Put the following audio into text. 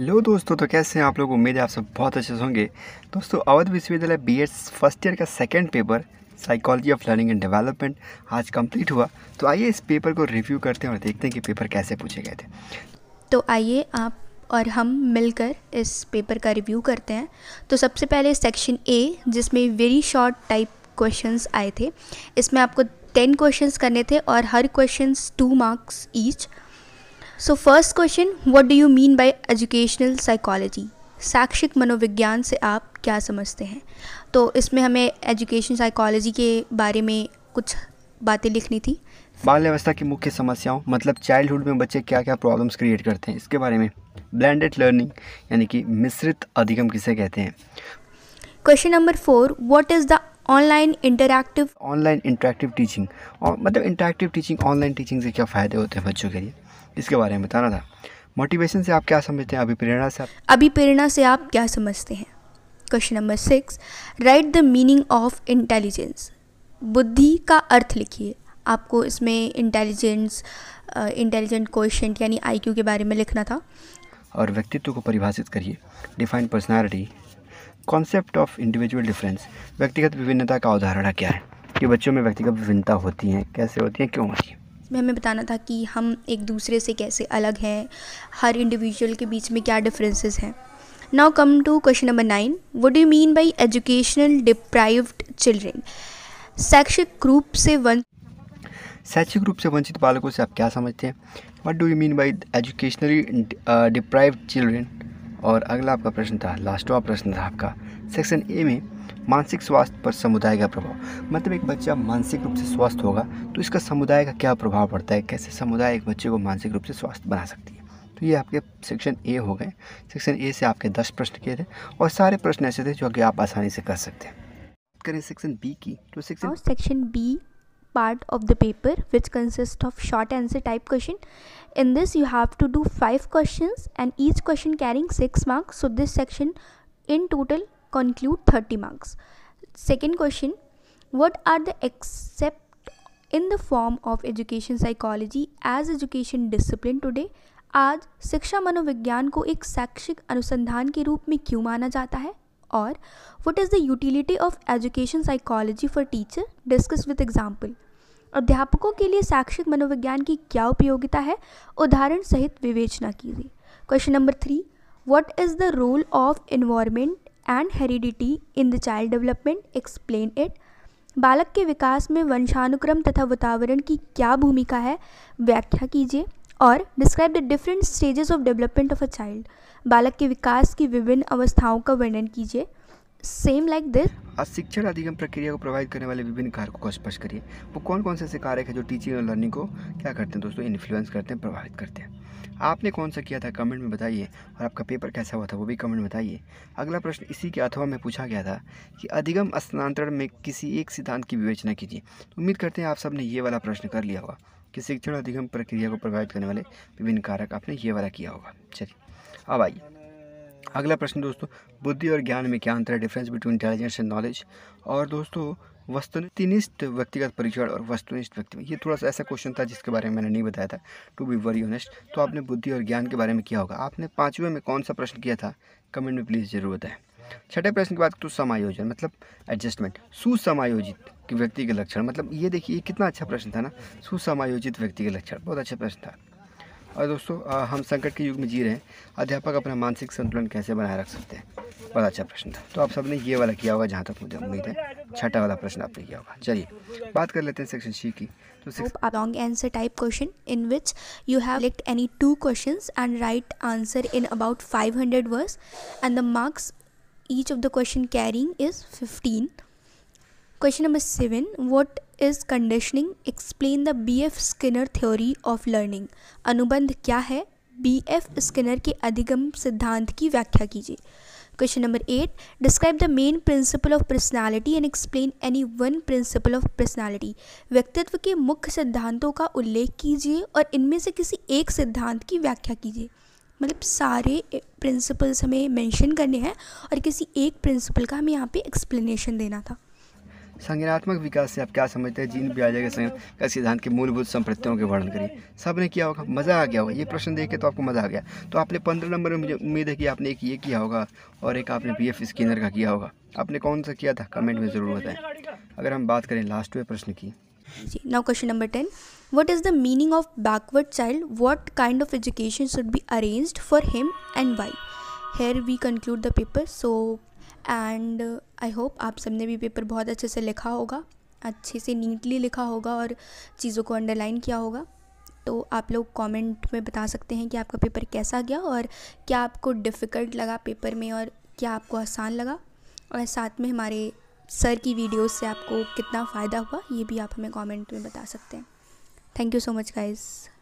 Hello दोस्तों तो कैसे हैं आप लोग उम्मीद है आप सब बहुत अच्छे होंगे दोस्तों अवध विश्वविद्यालय बी एड फर्स्ट ईयर का second paper psychology of learning and development आज कंप्लीट हुआ तो आइए इस पेपर को रिव्यू करते हैं और देखते हैं कि पेपर कैसे पूछे गए थे तो आइए आप और हम मिलकर इस पेपर का रिव्यू करते हैं तो सबसे पहले सेक्शन ए जिसमें वेरी शॉर्ट टाइप क्वेश्चंस आए थे इसमें आपको टेन क्वेश्चंस करने थे और हर questions two marks each so first question what do you mean by educational psychology शैक्षिक मनोविज्ञान से आप क्या समझते हैं तो इसमें हमें एजुकेशन साइकोलॉजी के बारे में कुछ बातें लिखनी थी बाल व्यवस्था की मुख्य समस्याओं मतलब चाइल्डहुड में बच्चे क्या क्या प्रॉब्लम्स क्रिएट करते हैं इसके बारे में ब्लेंडेड लर्निंग यानी कि मिश्रित अधिगम किसे कहते हैं question number four what is the online interactive online interactive teaching और मतलब इंटरेक्टिव टीचिंग ऑनलाइन टीचिंग से क्या फ़ायदे होते हैं बच्चों के लिए इसके बारे में बताना था मोटिवेशन से आप क्या समझते हैं अभिप्रेरणा से अभिप्रेरणा से आप क्या समझते हैं question number six write the meaning of intelligence बुद्धि का अर्थ लिखिए आपको इसमें इंटेलिजेंस इंटेलिजेंट क्वेश्चन यानी आईक्यू के बारे में लिखना था और व्यक्तित्व को परिभाषित करिए define personality concept of individual difference व्यक्तिगत विभिन्नता का उदाहरण क्या है कि बच्चों में व्यक्तिगत विभिन्नता होती है कैसे होती है क्यों होती है में हमें बताना था कि हम एक दूसरे से कैसे अलग हैं हर इंडिविजुअल के बीच में क्या डिफरेंसेस हैं now come to question number nine what do mean by educational deprived children शैक्षिक रूप से वन शैक्षिक रूप से वंचित बालकों से आप क्या समझते हैं what do you mean by educationally deprived children और अगला आपका प्रश्न था लास्टवा प्रश्न था आपका सेक्शन ए में मानसिक स्वास्थ्य पर समुदाय का प्रभाव मतलब एक बच्चा मानसिक रूप से स्वस्थ होगा तो इसका समुदाय का क्या प्रभाव पड़ता है कैसे समुदाय एक बच्चे को मानसिक रूप से स्वस्थ बना सकती है तो ये आपके सेक्शन ए हो गए सेक्शन ए से आपके दस प्रश्न किए थे और सारे प्रश्न ऐसे थे जो कि आप आसानी से कर सकते हैं करें सेक्शन बी की तो section section B part of the paper which consists of short answer type question. In this you have to do five questions and each question carrying six marks. So this section in total conclude 30 marks. Second question, what are the except in the form of education psychology as education discipline today? आज शिक्षा मनोविज्ञान को एक शैक्षिक अनुसंधान के रूप में क्यों माना जाता है और what is the utility of education psychology for teacher discuss with example अध्यापकों के लिए शैक्षिक मनोविज्ञान की क्या उपयोगिता है उदाहरण सहित विवेचना कीजिए question number three what is the role of environment and heredity in the child development explain it बालक के विकास में वंशानुक्रम तथा वातावरण की क्या भूमिका है व्याख्या कीजिए और describe the different stages of development of a child बालक के विकास की विभिन्न अवस्थाओं का वर्णन कीजिए सेम लाइक दिस शिक्षण अधिगम प्रक्रिया को प्रभावित करने वाले विभिन्न कारकों को स्पष्ट करिए वो कौन कौन से ऐसे कारक है जो टीचिंग और लर्निंग को क्या करते हैं दोस्तों इन्फ्लुएंस करते हैं प्रभावित करते हैं आपने कौन सा किया था कमेंट में बताइए और आपका पेपर कैसा हुआ था वो भी कमेंट में बताइए अगला प्रश्न इसी के अथवा में पूछा गया था कि अधिगम स्थानांतरण में किसी एक सिद्धांत की विवेचना कीजिए उम्मीद करते हैं आप सबने ये वाला प्रश्न कर लिया होगा कि शिक्षण अधिगम प्रक्रिया को प्रभावित करने वाले विभिन्न कारक आपने ये वाला किया होगा चलिए अब आइए अगला प्रश्न दोस्तों बुद्धि और ज्ञान में क्या अंतर है difference between intelligence and knowledge और दोस्तों वस्तुनिष्ठ व्यक्तिगत परीक्षण और वस्तुनिष्ठ व्यक्ति ये थोड़ा सा ऐसा क्वेश्चन था जिसके बारे में मैंने नहीं बताया था टू बी वेरी ऑनेस्ट तो आपने बुद्धि और ज्ञान के बारे में किया होगा आपने पाँचवें में कौन सा प्रश्न किया था कमेंट में प्लीज़ जरूर बताएं छठे प्रश्न की बात तो समायोजन मतलब एडजस्टमेंट सुसमायोजित व्यक्ति के लक्षण मतलब ये देखिए कितना अच्छा प्रश्न था ना सुसमायोजित व्यक्ति के लक्षण बहुत अच्छा प्रश्न था और दोस्तों हम संकट के युग में जी रहे हैं अध्यापक अपना मानसिक संतुलन कैसे बनाए रख सकते हैं बड़ा अच्छा प्रश्न था तो आप सबने ये वाला किया होगा जहाँ तक मुझे उम्मीद है छठा वाला प्रश्न आपने किया होगा चलिए बात कर लेते हैं सेक्शन सी की तो long answer type question in which you have elect any two question and write answer in about five hundred words and the marks each of the question carrying is fifteen question number seven what is conditioning explain the B F Skinner theory of learning अनुबंध क्या है B F Skinner के अधिगम सिद्धांत की व्याख्या कीजिए question number eight describe the main principle of personality and explain any one principle of personality व्यक्तित्व के मुख्य सिद्धांतों का उल्लेख कीजिए और इनमें से किसी एक सिद्धांत की व्याख्या कीजिए मतलब सारे प्रिंसिपल्स हमें मेंशन करने हैं और किसी एक प्रिंसिपल का हमें यहाँ पे एक्सप्लेनेशन देना था संज्ञानात्मक विकास से आप क्या समझते हैं जीन ब्याजा के संयम का सिद्धांत के मूलभूत संप्रतियों के वर्णन करिए सब ने किया होगा मज़ा आ गया होगा ये प्रश्न देख के तो आपको मज़ा आ गया तो आपने पंद्रह नंबर में मुझे उम्मीद है कि आपने एक ये किया होगा और एक आपने बी एफ स्किनर का किया होगा आपने कौन सा किया था कमेंट में ज़रूर बताएं अगर हम बात करें लास्ट में प्रश्न की now question number ten what is the meaning of backward child what kind of education should be arrange for him and why here we conclude the paper so and I hope आप सबने भी paper बहुत अच्छे से लिखा होगा अच्छे से नीटली लिखा होगा और चीज़ों को अंडरलाइन किया होगा तो आप लोग कमेंट में बता सकते हैं कि आपका पेपर कैसा गया और क्या आपको डिफ़िकल्ट लगा पेपर में और क्या आपको आसान लगा और साथ में हमारे सर की वीडियोस से आपको कितना फ़ायदा हुआ ये भी आप हमें कमेंट में बता सकते हैं thank you so much guys